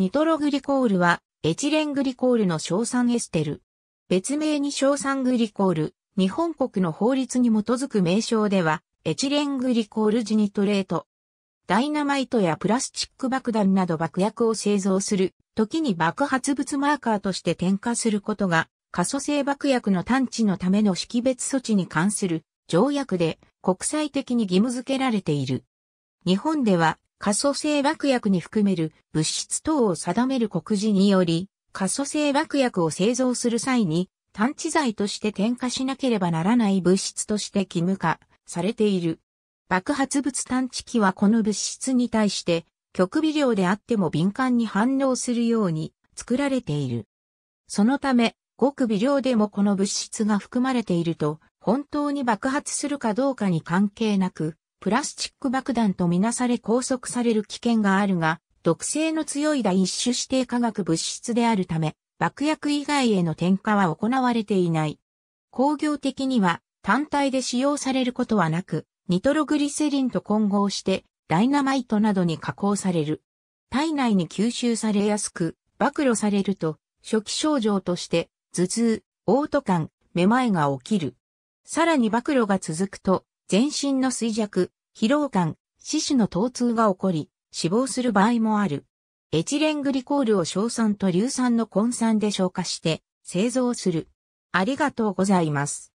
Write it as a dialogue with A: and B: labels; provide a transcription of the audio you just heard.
A: ニトログリコールは、エチレングリコールの硝酸エステル。別名に硝酸グリコール、日本国の法律に基づく名称では、エチレングリコールジニトレート。ダイナマイトやプラスチック爆弾など爆薬を製造する、時に爆発物マーカーとして添加することが、可塑性爆薬の探知のための識別措置に関する条約で国際的に義務付けられている。日本では可塑性爆薬に含める物質等を定める告示により、可塑性爆薬を製造する際に、探知剤として添加しなければならない物質として義務化されている。爆発物探知機はこの物質に対して、極微量であっても敏感に反応するように作られている。そのため、極微量でもこの物質が含まれていると、本当に爆発するかどうかに関係なく、プラスチック爆弾とみなされ拘束される危険があるが、毒性の強い第一種指定化学物質であるため、爆薬以外への添加は行われていない。工業的には単体で使用されることはなく、ニトログリセリンと混合してダイナマイトなどに加工される。体内に吸収されやすく、暴露されると、初期症状として、頭痛、嘔吐感、めまいが起きる。さらに暴露が続くと、全身の衰弱、疲労感、四肢の疼痛が起こり、死亡する場合もある。エチレングリコールを硝酸と硫酸の根酸で消化して製造する。ありがとうございます。